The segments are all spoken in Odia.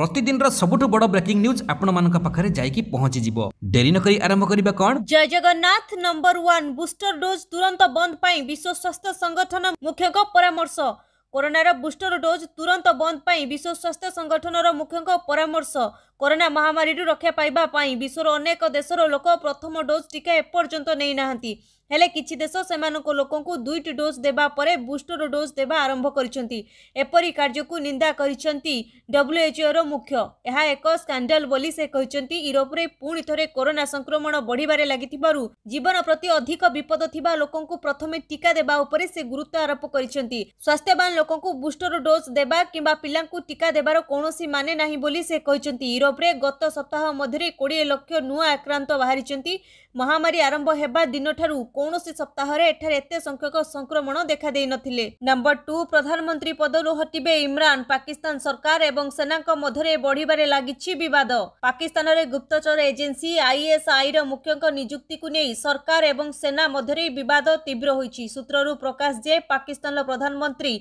ପ୍ରତିଦିନର ସବୁଠୁ ବଡ ବ୍ରେକିଂ ନ୍ୟୁଜ୍ ଆପଣମାନଙ୍କ ପାଖରେ ଯାଇକି ପହଞ୍ଚିଯିବ ଡେରି ନ କରି ଆରମ୍ଭ କରିବା କ'ଣ ଜୟ Jagannath number one booster dose ତୁରନ୍ତ ବନ୍ଦ ପାଇଁ ବିଶ୍ୱ ସ୍ୱାସ୍ଥ୍ୟ ସଂଗଠନ ମୁଖ୍ୟଙ୍କ ପରାମର୍ଶ କରୋନାର ବୁଷ୍ଟର ଡୋଜ୍ ତୁରନ୍ତ ବନ୍ଦ ପାଇଁ ବିଶ୍ୱ ସ୍ୱାସ୍ଥ୍ୟ ସଂଗଠନର ମୁଖ୍ୟଙ୍କ ପରାମର୍ଶ କରୋନା ମହାମାରୀରୁ ରକ୍ଷା ପାଇବା ପାଇଁ ବିଶ୍ୱର ଅନେକ ଦେଶର ଲୋକ ପ୍ରଥମ ଡୋଜ୍ ଟିକା ଏପର୍ଯ୍ୟନ୍ତ ନେଇନାହାନ୍ତି ହେଲେ କିଛି ଦେଶ ସେମାନଙ୍କ ଲୋକଙ୍କୁ ଦୁଇଟି ଡୋଜ୍ ଦେବା ପରେ ବୁଷ୍ଟର ଡୋଜ୍ ଦେବା ଆରମ୍ଭ କରିଛନ୍ତି ଏପରି କାର୍ଯ୍ୟକୁ ନିନ୍ଦା କରିଛନ୍ତି ଡବ୍ଲ୍ୟୁଏଚ୍ଓର ମୁଖ୍ୟ ଏହା ଏକ ସ୍କାଣ୍ଡାଲ ବୋଲି ସେ କହିଛନ୍ତି ୟୁରୋପରେ ପୁଣି ଥରେ କରୋନା ସଂକ୍ରମଣ ବଢ଼ିବାରେ ଲାଗିଥିବାରୁ ଜୀବନ ପ୍ରତି ଅଧିକ ବିପଦ ଥିବା ଲୋକଙ୍କୁ ପ୍ରଥମେ ଟିକା ଦେବା ଉପରେ ସେ ଗୁରୁତ୍ୱ ଆରୋପ କରିଛନ୍ତି ସ୍ୱାସ୍ଥ୍ୟବାନ ଲୋକଙ୍କୁ ବୁଷ୍ଟର ଡୋଜ୍ ଦେବା କିମ୍ବା ପିଲାଙ୍କୁ ଟିକା ଦେବାର କୌଣସି ମାନେ ନାହିଁ ବୋଲି ସେ କହିଛନ୍ତି ୟୁରୋପରେ ଗତ ସପ୍ତାହ ମଧ୍ୟରେ କୋଡ଼ିଏ ଲକ୍ଷ ନୂଆ ଆକ୍ରାନ୍ତ ବାହାରିଛନ୍ତି ମହାମାରୀ ଆରମ୍ଭ ହେବା ଦିନଠାରୁ କୌଣସି ସପ୍ତାହରେ ଏଠାରେ ଏତେ ସଂଖ୍ୟକ ସଂକ୍ରମଣ ଦେଖାଦେଇନଥିଲେ ନମ୍ବର ଟୁ ପ୍ରଧାନମନ୍ତ୍ରୀ ପଦରୁ ହଟିବେ ଇମ୍ରାନ ପାକିସ୍ତାନ ସରକାର ଏବଂ ସେନାଙ୍କ ମଧ୍ୟରେ ବଢ଼ିବାରେ ଲାଗିଛି ବିବାଦ ପାକିସ୍ତାନରେ ଗୁପ୍ତଚର ଏଜେନ୍ସି ଆଇଏସ୍ଆଇର ମୁଖ୍ୟଙ୍କ ନିଯୁକ୍ତିକୁ ନେଇ ସରକାର ଏବଂ ସେନା ମଧ୍ୟରେ ବିବାଦ ତୀବ୍ର ହୋଇଛି ସୂତ୍ରରୁ ପ୍ରକାଶ ଯେ ପାକିସ୍ତାନର ପ୍ରଧାନମନ୍ତ୍ରୀ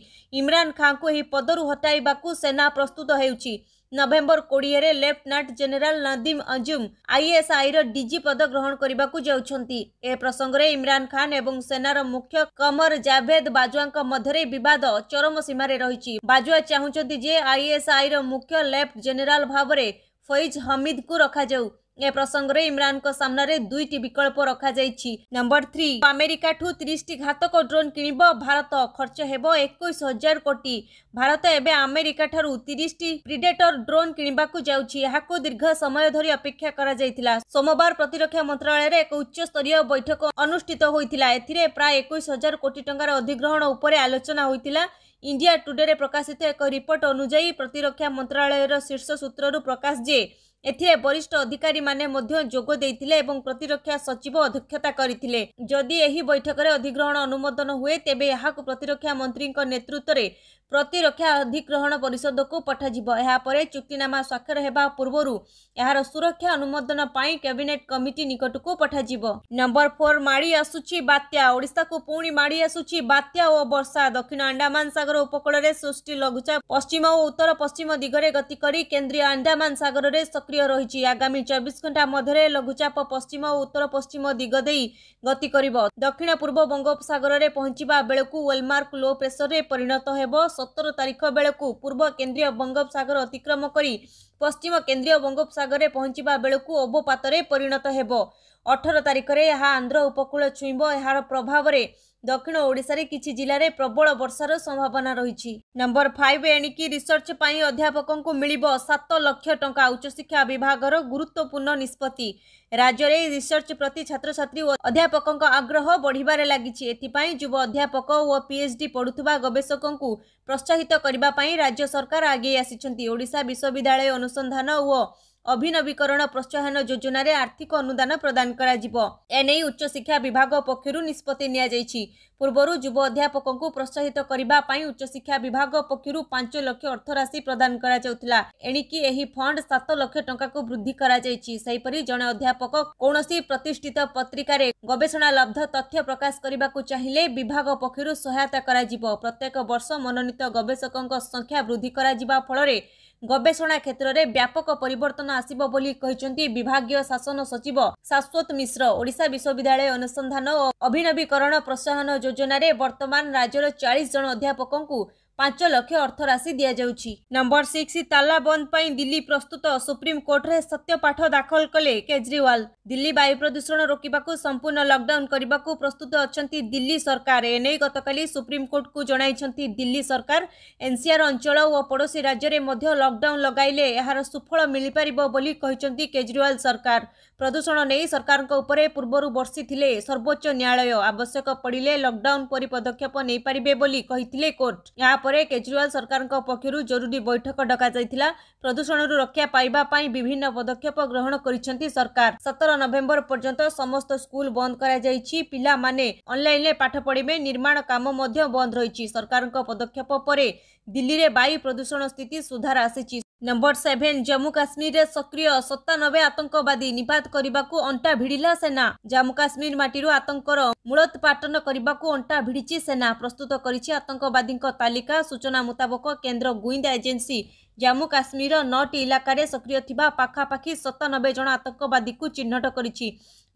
ଇମ୍ରାନ ଖାଁଙ୍କୁ ଏହି ପଦରୁ ହଟାଇବାକୁ ସେନା ପ୍ରସ୍ତୁତ ହେଉଛି ନଭେମ୍ବର କୋଡ଼ିଏରେ ଲେଫ୍ଟନାଣ୍ଟ ଜେନେରାଲ ନଦିମ ଅଜୁମ୍ ଆଇଏସ୍ଆଇର ଡିଜି ପଦ ଗ୍ରହଣ କରିବାକୁ ଯାଉଛନ୍ତି ଏ ପ୍ରସଙ୍ଗରେ ଇମ୍ରାନ ଖାନ୍ ଏବଂ ସେନାର ମୁଖ୍ୟ କମର ଜାଭେଦ ବାଜୱାଙ୍କ ମଧ୍ୟରେ ବିବାଦ ଚରମ ସୀମାରେ ରହିଛି ବାଜୱା ଚାହୁଁଛନ୍ତି ଯେ ଆଇଏସ୍ଆଇର ମୁଖ୍ୟ ଲେଫ୍ଟ ଜେନେରାଲ ଭାବରେ ଫୈଜ ହମିଦଙ୍କୁ ରଖାଯାଉ ଏ ପ୍ରସଙ୍ଗରେ ଇମ୍ରାନ୍ଙ୍କ ସାମ୍ନାରେ ଦୁଇଟି ବିକଳ୍ପ ରଖାଯାଇଛି ନମ୍ବର ଥ୍ରୀ ଆମେରିକାଠୁ ତିରିଶଟି ଘାତକ ଡ୍ରୋନ୍ କିଣିବ ଭାରତ ଖର୍ଚ୍ଚ ହେବ ଏକୋଇଶ ହଜାର କୋଟି ଭାରତ ଏବେ ଆମେରିକାଠାରୁ ତିରିଶଟି ପ୍ରିଡେଟର ଡ୍ରୋନ୍ କିଣିବାକୁ ଯାଉଛି ଏହାକୁ ଦୀର୍ଘ ସମୟ ଧରି ଅପେକ୍ଷା କରାଯାଇଥିଲା ସୋମବାର ପ୍ରତିରକ୍ଷା ମନ୍ତ୍ରାଳୟରେ ଏକ ଉଚ୍ଚସ୍ତରୀୟ ବୈଠକ ଅନୁଷ୍ଠିତ ହୋଇଥିଲା ଏଥିରେ ପ୍ରାୟ ଏକୋଇଶ ହଜାର କୋଟି ଟଙ୍କାର ଅଧିଗ୍ରହଣ ଉପରେ ଆଲୋଚନା ହୋଇଥିଲା ଇଣ୍ଡିଆ ଟୁଡେରେ ପ୍ରକାଶିତ ଏକ ରିପୋର୍ଟ ଅନୁଯାୟୀ ପ୍ରତିରକ୍ଷା ମନ୍ତ୍ରାଳୟର ଶୀର୍ଷ ସୂତ୍ରରୁ ପ୍ରକାଶ ଯେ ଏଥିରେ ବରିଷ୍ଠ ଅଧିକାରୀମାନେ ମଧ୍ୟ ଯୋଗ ଦେଇଥିଲେ ଏବଂ ପ୍ରତିରକ୍ଷା ସଚିବ ଅଧ୍ୟକ୍ଷତା କରିଥିଲେ ଯଦି ଏହି ବୈଠକରେ ଅଧିଗ୍ରହଣ ଅନୁମୋଦନ ହୁଏ ତେବେ ଏହାକୁ ପ୍ରତିରକ୍ଷା ମନ୍ତ୍ରୀଙ୍କ ନେତୃତ୍ୱରେ ପ୍ରତିରକ୍ଷା ଅଧିଗ୍ରହଣ ପରିଷଦକୁ ପଠାଯିବ ଏହାପରେ ଚୁକ୍ତିନାମା ସ୍ୱାକ୍ଷର ହେବା ପୂର୍ବରୁ ଏହାର ସୁରକ୍ଷା ଅନୁମୋଦନ ପାଇଁ କ୍ୟାବିନେଟ୍ କମିଟି ନିକଟକୁ ପଠାଯିବ ନମ୍ବର ଫୋର୍ ମାଡ଼ି ଆସୁଛି ବାତ୍ୟା ଓଡ଼ିଶାକୁ ପୁଣି ମାଡ଼ି ଆସୁଛି ବାତ୍ୟା ଓ ବର୍ଷା ଦକ୍ଷିଣ ଆଣ୍ଡାମାନ ସାଗର ଉପକୂଳରେ ସୃଷ୍ଟି ଲଘୁଚାପ ପଶ୍ଚିମ ଓ ଉତ୍ତର ପଶ୍ଚିମ ଦିଗରେ ଗତି କରି କେନ୍ଦ୍ରୀୟ ଆଣ୍ଡାମାନ ସାଗରରେ ସକ୍ରିୟ ରହିଛି ଆଗାମୀ ଚବିଶ ଘଣ୍ଟା ମଧ୍ୟରେ ଲଘୁଚାପ ପଶ୍ଚିମ ଓ ଉତ୍ତର ପଶ୍ଚିମ ଦିଗ ଦେଇ ଗତି କରିବ ଦକ୍ଷିଣ ପୂର୍ବ ବଙ୍ଗୋପସାଗରରେ ପହଞ୍ଚିବା ବେଳକୁ ୱେଲମାର୍କ ଲୋ ପ୍ରେସରରେ ପରିଣତ ହେବ ସତର ତାରିଖ ବେଳକୁ ପୂର୍ବ କେନ୍ଦ୍ରୀୟ ବଙ୍ଗୋପସାଗର ଅତିକ୍ରମ କରି ପଶ୍ଚିମ କେନ୍ଦ୍ରୀୟ ବଙ୍ଗୋପସାଗରରେ ପହଞ୍ଚିବା ବେଳକୁ ଅବପାତରେ ପରିଣତ ହେବ ଅଠର ତାରିଖରେ ଏହା ଆନ୍ଧ୍ର ଉପକୂଳ ଛୁଇଁବ ଏହାର ପ୍ରଭାବରେ ଦକ୍ଷିଣ ଓଡ଼ିଶାରେ କିଛି ଜିଲ୍ଲାରେ ପ୍ରବଳ ବର୍ଷାର ସମ୍ଭାବନା ରହିଛି ନମ୍ବର ଫାଇଭ୍ ଏଣିକି ରିସର୍ଚ୍ଚ ପାଇଁ ଅଧ୍ୟାପକଙ୍କୁ ମିଳିବ ସାତ ଲକ୍ଷ ଟଙ୍କା ଉଚ୍ଚଶିକ୍ଷା ବିଭାଗର ଗୁରୁତ୍ୱପୂର୍ଣ୍ଣ ନିଷ୍ପତ୍ତି ରାଜ୍ୟରେ ଏହି ରିସର୍ଚ୍ଚ ପ୍ରତି ଛାତ୍ରଛାତ୍ରୀ ଓ ଅଧ୍ୟାପକଙ୍କ ଆଗ୍ରହ ବଢ଼ିବାରେ ଲାଗିଛି ଏଥିପାଇଁ ଯୁବ ଅଧ୍ୟାପକ ଓ ପିଏଚ୍ଡି ପଢ଼ୁଥିବା ଗବେଷକଙ୍କୁ ପ୍ରୋତ୍ସାହିତ କରିବା ପାଇଁ ରାଜ୍ୟ ସରକାର ଆଗେଇ ଆସିଛନ୍ତି ଓଡ଼ିଶା ବିଶ୍ୱବିଦ୍ୟାଳୟ ଅନୁସନ୍ଧାନ ଓ ଅଭିନବୀକରଣ ପ୍ରୋତ୍ସାହନ ଯୋଜନାରେ ଆର୍ଥିକ ଅନୁଦାନ ପ୍ରଦାନ କରାଯିବ ଏ ନେଇ ଉଚ୍ଚଶିକ୍ଷା ବିଭାଗ ପକ୍ଷରୁ ନିଷ୍ପତ୍ତି ନିଆଯାଇଛି ପୂର୍ବରୁ ଯୁବ ଅଧ୍ୟାପକଙ୍କୁ ପ୍ରୋତ୍ସାହିତ କରିବା ପାଇଁ ଉଚ୍ଚଶିକ୍ଷା ବିଭାଗ ପକ୍ଷରୁ ପାଞ୍ଚ ଲକ୍ଷ ଅର୍ଥରାଶି ପ୍ରଦାନ କରାଯାଉଥିଲା ଏଣିକି ଏହି ଫଣ୍ଡ ସାତ ଲକ୍ଷ ଟଙ୍କାକୁ ବୃଦ୍ଧି କରାଯାଇଛି ସେହିପରି ଜଣେ ଅଧ୍ୟାପକ କୌଣସି ପ୍ରତିଷ୍ଠିତ ପତ୍ରିକାରେ ଗବେଷଣା ଲବ୍ଧ ତଥ୍ୟ ପ୍ରକାଶ କରିବାକୁ ଚାହିଁଲେ ବିଭାଗ ପକ୍ଷରୁ ସହାୟତା କରାଯିବ ପ୍ରତ୍ୟେକ ବର୍ଷ ମନୋନୀତ ଗବେଷକଙ୍କ ସଂଖ୍ୟା ବୃଦ୍ଧି କରାଯିବା ଫଳରେ ଗବେଷଣା କ୍ଷେତ୍ରରେ ବ୍ୟାପକ ପରିବର୍ତ୍ତନ ଆସିବ ବୋଲି କହିଛନ୍ତି ବିଭାଗୀୟ ଶାସନ ସଚିବ ଶାଶ୍ୱତ ମିଶ୍ର ଓଡ଼ିଶା ବିଶ୍ୱବିଦ୍ୟାଳୟ ଅନୁସନ୍ଧାନ ଓ ଅଭିନବୀକରଣ ପ୍ରୋତ୍ସାହନ ଯୋଜନାରେ ବର୍ତ୍ତମାନ ରାଜ୍ୟର ଚାଳିଶ ଜଣ ଅଧ୍ୟାପକଙ୍କୁ पाँच लक्ष अर्थराशि दिन्छ नम्बर सिक्स ताला दिल्ली प्रस्तुत सुप्रीम कोर्ट रे सत्य सत्यपाठ दाखल कले केजरीवाल दिल्ली वायु प्रदूषण रोकि सम्पूर्ण लकडाउन प्रस्तुत अहिले दिल्ली सरकार एनै गतकाली सु सुप्रिमकर्टको दिल्ली सरकार एनसीआर अंचल एनसिआर अञ्चल ओपोसी राज्यलेकडाउन लगैले यहाँ सुफल मिपारोली केजरीवाल सरकार प्रदूषण नै सरकारको उप पूर्व वर्षिले सर्वोच्च न्यायालय आवश्यक पडिल् लकडाउन कोर्ट या ପରେ କେଜରିୱାଲ ସରକାରଙ୍କ ପକ୍ଷରୁ ଜରୁରୀ ବୈଠକ ଡକାଯାଇଥିଲା ପ୍ରଦୂଷଣରୁ ରକ୍ଷା ପାଇବା ପାଇଁ ବିଭିନ୍ନ ପଦକ୍ଷେପ ଗ୍ରହଣ କରିଛନ୍ତି ସରକାର ସତର ନଭେମ୍ବର ପର୍ଯ୍ୟନ୍ତ ସମସ୍ତ ସ୍କୁଲ ବନ୍ଦ କରାଯାଇଛି ପିଲାମାନେ ଅନଲାଇନରେ ପାଠ ପଢ଼ିବେ ନିର୍ମାଣ କାମ ମଧ୍ୟ ବନ୍ଦ ରହିଛି ସରକାରଙ୍କ ପଦକ୍ଷେପ ପରେ ଦିଲ୍ଲୀରେ ବାୟୁ ପ୍ରଦୂଷଣ ସ୍ଥିତି ସୁଧାର ଆସିଛି ନମ୍ବର ସେଭେନ୍ ଜମ୍ମୁ କାଶ୍ମୀରରେ ସକ୍ରିୟ ସତାନବେ ଆତଙ୍କବାଦୀ ନିପାତ କରିବାକୁ ଅଣ୍ଟା ଭିଡ଼ିଲା ସେନା ଜାମ୍ମୁ କାଶ୍ମୀର ମାଟିରୁ ଆତଙ୍କର ମୂଳୋତ୍ପାଟନ କରିବାକୁ ଅଣ୍ଟା ଭିଡ଼ିଛି ସେନା ପ୍ରସ୍ତୁତ କରିଛି ଆତଙ୍କବାଦୀଙ୍କ ତାଲିକା ସୂଚନା ମୁତାବକ କେନ୍ଦ୍ର ଗୁଇନ୍ଦା ଏଜେନ୍ସି ଜାମ୍ମୁ କାଶ୍ମୀରର ନଅଟି ଇଲାକାରେ ସକ୍ରିୟ ଥିବା ପାଖାପାଖି ସତାନବେ ଜଣ ଆତଙ୍କବାଦୀକୁ ଚିହ୍ନଟ କରିଛି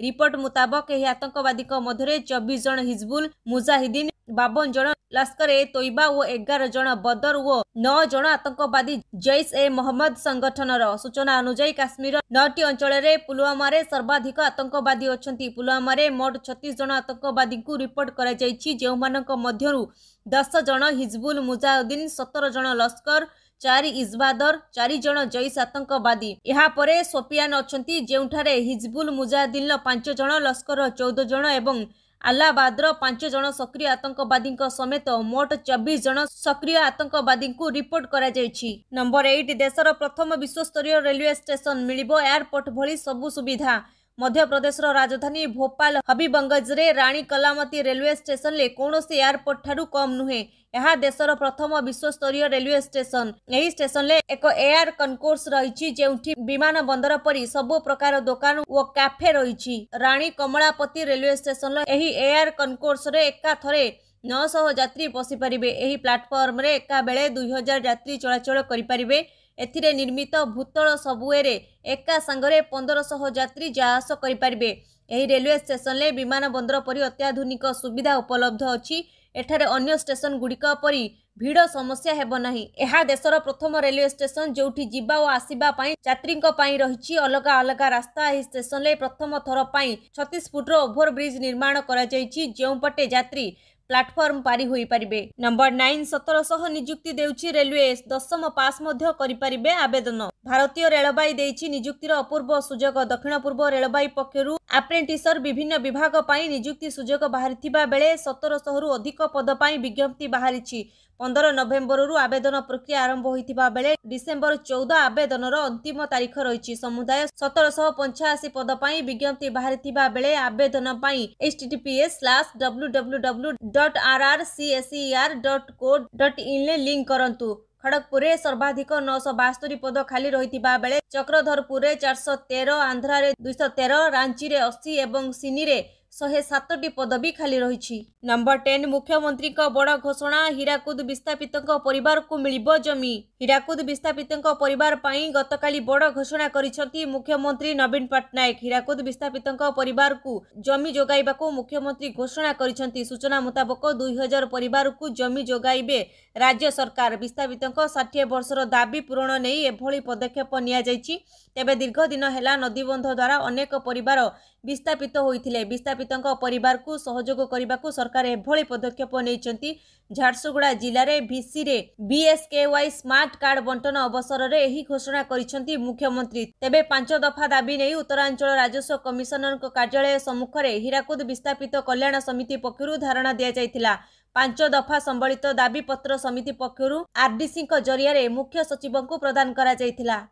ରିପୋର୍ଟ ମୁତାବକ ଏହି ଆତଙ୍କବାଦୀଙ୍କ ମଧ୍ୟରେ ଚବିଶ ଜଣ ହିଜବୁଲ ମୁଜାହିଦିନ ବାବନ ଜଣ ଲସ୍କର ଏ ତୋଇବା ଓ ଏଗାର ଜଣ ବଦର ଓ ନଅ ଜଣ ଆତଙ୍କବାଦୀ ଜୈସ ଏ ମହମ୍ମଦ ସଂଗଠନର ସୂଚନା ଅନୁଯାୟୀ କାଶ୍ମୀରର ନଅଟି ଅଞ୍ଚଳରେ ପୁଲୱାମାରେ ସର୍ବାଧିକ ଆତଙ୍କବାଦୀ ଅଛନ୍ତି ପୁଲୱାମାରେ ମୋଟ ଛତିଶ ଜଣ ଆତଙ୍କବାଦୀଙ୍କୁ ରିପୋର୍ଟ କରାଯାଇଛି ଯେଉଁମାନଙ୍କ ମଧ୍ୟରୁ ଦଶ ଜଣ ହିଜବୁଲ ମୁଜାହୁଦ୍ଦିନ ସତର ଜଣ ଲସ୍କର ଚାରି ଇଜବାଦର ଚାରି ଜଣ ଜୈସ ଆତଙ୍କବାଦୀ ଏହାପରେ ସୋପିଆନ ଅଛନ୍ତି ଯେଉଁଠାରେ ହିଜବୁଲ ମୁଜାହିଦ୍ଦିନର ପାଞ୍ଚ ଜଣ ଲସ୍କରର ଚଉଦ ଜଣ ଏବଂ ଆହ୍ଲାବାଦର ପାଞ୍ଚ ଜଣ ସକ୍ରିୟ ଆତଙ୍କବାଦୀଙ୍କ ସମେତ ମୋଟ ଚବିଶ ଜଣ ସକ୍ରିୟ ଆତଙ୍କବାଦୀଙ୍କୁ ରିପୋର୍ଟ କରାଯାଇଛି ନମ୍ବର ଏଇଟ୍ ଦେଶର ପ୍ରଥମ ବିଶ୍ୱସ୍ତରୀୟ ରେଲୱେ ଷ୍ଟେସନ ମିଳିବ ଏୟାରପୋର୍ଟ ଭଳି ସବୁ ସୁବିଧା ମଧ୍ୟପ୍ରଦେଶର ରାଜଧାନୀ ଭୋପାଲ ହବିବଙ୍ଗଜରେ ରାଣୀ କଲାମତୀ ରେଲୱେ ଷ୍ଟେସନରେ କୌଣସି ଏୟାରପୋର୍ଟ ଠାରୁ କମ୍ ନୁହେଁ ଏହା ଦେଶର ପ୍ରଥମ ବିଶ୍ୱସ୍ତରୀୟ ରେଲୱେ ଷ୍ଟେସନ ଏହି ଷ୍ଟେସନରେ ଏକ ଏୟାର କନକୋର୍ସ ରହିଛି ଯେଉଁଠି ବିମାନ ବନ୍ଦର ପରି ସବୁ ପ୍ରକାର ଦୋକାନ ଓ କାଫେ ରହିଛି ରାଣୀ କମଳାପତି ରେଲୱେ ଷ୍ଟେସନର ଏହି ଏୟାର କନକୋର୍ସରେ ଏକାଥରେ ନଅଶହ ଯାତ୍ରୀ ବସିପାରିବେ ଏହି ପ୍ଲାଟଫର୍ମରେ ଏକାବେଳେ ଦୁଇହଜାର ଯାତ୍ରୀ ଚଳାଚଳ କରିପାରିବେ ଏଥିରେ ନିର୍ମିତ ଭୂତଳ ସବୁଏରେ ଏକା ସାଙ୍ଗରେ ପନ୍ଦରଶହ ଯାତ୍ରୀ ଯାଆସ କରିପାରିବେ ଏହି ରେଲୱେ ଷ୍ଟେସନରେ ବିମାନ ବନ୍ଦର ପରି ଅତ୍ୟାଧୁନିକ ସୁବିଧା ଉପଲବ୍ଧ ଅଛି ଏଠାରେ ଅନ୍ୟ ଷ୍ଟେସନ ଗୁଡ଼ିକ ପରି ଭିଡ଼ ସମସ୍ୟା ହେବ ନାହିଁ ଏହା ଦେଶର ପ୍ରଥମ ରେଲୱେ ଷ୍ଟେସନ ଯେଉଁଠି ଯିବା ଓ ଆସିବା ପାଇଁ ଯାତ୍ରୀଙ୍କ ପାଇଁ ରହିଛି ଅଲଗା ଅଲଗା ରାସ୍ତା ଏହି ଷ୍ଟେସନରେ ପ୍ରଥମ ଥର ପାଇଁ ଛତିଶ ଫୁଟର ଓଭରବ୍ରିଜ୍ ନିର୍ମାଣ କରାଯାଇଛି ଯେଉଁପଟେ ଯାତ୍ରୀ ପ୍ଲାଟଫର୍ମ ପାରି ହୋଇପାରିବେ ନମ୍ବର ନାଇନ୍ ସତରଶହ ନିଯୁକ୍ତି ଦେଉଛି ରେଲୱେ ଦଶମ ପାସ୍ ମଧ୍ୟ କରିପାରିବେ ଆବେଦନ ଭାରତୀୟ ରେଳବାଇ ଦେଇଛି ନିଯୁକ୍ତିର ଅପୂର୍ବ ସୁଯୋଗ ଦକ୍ଷିଣ ପୂର୍ବ ରେଳବାଇ ପକ୍ଷରୁ ଆପ୍ରେଣ୍ଟିସର ବିଭିନ୍ନ ବିଭାଗ ପାଇଁ ନିଯୁକ୍ତି ସୁଯୋଗ ବାହାରିଥିବା ବେଳେ ସତରଶହରୁ ଅଧିକ ପଦ ପାଇଁ ବିଜ୍ଞପ୍ତି ବାହାରିଛି ପନ୍ଦର ନଭେମ୍ବରରୁ ଆବେଦନ ପ୍ରକ୍ରିୟା ଆରମ୍ଭ ହୋଇଥିବା ବେଳେ ଡିସେମ୍ବର ଚଉଦ ଆବେଦନର ଅନ୍ତିମ ତାରିଖ ରହିଛି ସମୁଦାୟ ସତରଶହ ପଞ୍ଚାଅଶୀ ପଦ ପାଇଁ ବିଜ୍ଞପ୍ତି ବାହାରିଥିବା ବେଳେ ଆବେଦନ ପାଇଁ H TPS slash W W W dot R R CSER dot co dot ଇନ୍ରେ ଲିଙ୍କ୍ କରନ୍ତୁ ଖଡ଼ଗପୁରରେ ସର୍ବାଧିକ ନଅଶହ ବାସ୍ତରୀ ପଦ ଖାଲି ରହିଥିବା ବେଳେ ଚକ୍ରଧରପୁରରେ ଚାରିଶହ ତେର ଆନ୍ଧ୍ରାରେ ଦୁଇଶହ ତେର ରାଞ୍ଚିରେ ଅଶୀ ଏବଂ ସିନିରେ ଶହେ ସାତଟି ପଦବୀ ଖାଲି ରହିଛି ନମ୍ବର ଟେନ୍ ମୁଖ୍ୟମନ୍ତ୍ରୀଙ୍କ ବଡ଼ ଘୋଷଣା ହୀରାକୁଦ ବିସ୍ଥାପିତଙ୍କ ପରିବାରକୁ ମିଳିବ ଜମି ହୀରାକୁଦ ବିସ୍ଥାପିତଙ୍କ ପରିବାର ପାଇଁ ଗତକାଲି ବଡ଼ ଘୋଷଣା କରିଛନ୍ତି ମୁଖ୍ୟମନ୍ତ୍ରୀ ନବୀନ ପଟ୍ଟନାୟକ ହୀରାକୁଦ ବିସ୍ଥାପିତଙ୍କ ପରିବାରକୁ ଜମି ଯୋଗାଇବାକୁ ମୁଖ୍ୟମନ୍ତ୍ରୀ ଘୋଷଣା କରିଛନ୍ତି ସୂଚନା ମୁତାବକ ଦୁଇହଜାର ପରିବାରକୁ ଜମି ଯୋଗାଇବେ ରାଜ୍ୟ ସରକାର ବିସ୍ଥାପିତଙ୍କ ଷାଠିଏ ବର୍ଷର ଦାବି ପୂରଣ ନେଇ ଏଭଳି ପଦକ୍ଷେପ ନିଆଯାଇଛି ତେବେ ଦୀର୍ଘ ଦିନ ହେଲା ନଦୀବନ୍ଧ ଦ୍ୱାରା ଅନେକ ପରିବାର ବିସ୍ଥାପିତ ହୋଇଥିଲେ ବିସ୍ଥାପିତ ପୀଡ଼ିତଙ୍କ ପରିବାରକୁ ସହଯୋଗ କରିବାକୁ ସରକାର ଏଭଳି ପଦକ୍ଷେପ ନେଇଛନ୍ତି ଝାରସୁଗୁଡ଼ା ଜିଲ୍ଲାରେ ଭିସିରେ ୱାଇ ସ୍ମାର୍ଟ କାର୍ଡ ବଣ୍ଟନ ଅବସରରେ ଏହି ଘୋଷଣା କରିଛନ୍ତି ମୁଖ୍ୟମନ୍ତ୍ରୀ ତେବେ ପାଞ୍ଚ ଦଫା ଦାବି ନେଇ ଉତ୍ତରାଞ୍ଚଳ ରାଜସ୍ୱ କମିଶନରଙ୍କ କାର୍ଯ୍ୟାଳୟ ସମ୍ମୁଖରେ ହୀରାକୁଦ ବିସ୍ଥାପିତ କଲ୍ୟାଣ ସମିତି ପକ୍ଷରୁ ଧାରଣା ଦିଆଯାଇଥିଲା ପାଞ୍ଚ ଦଫା ସମ୍ବଳିତ ଦାବିପତ୍ର ସମିତି ପକ୍ଷରୁ ଆର୍ଡିସିଙ୍କ ଜରିଆରେ ମୁଖ୍ୟ ସଚିବଙ୍କୁ ପ୍ରଦାନ କରାଯାଇଥିଲା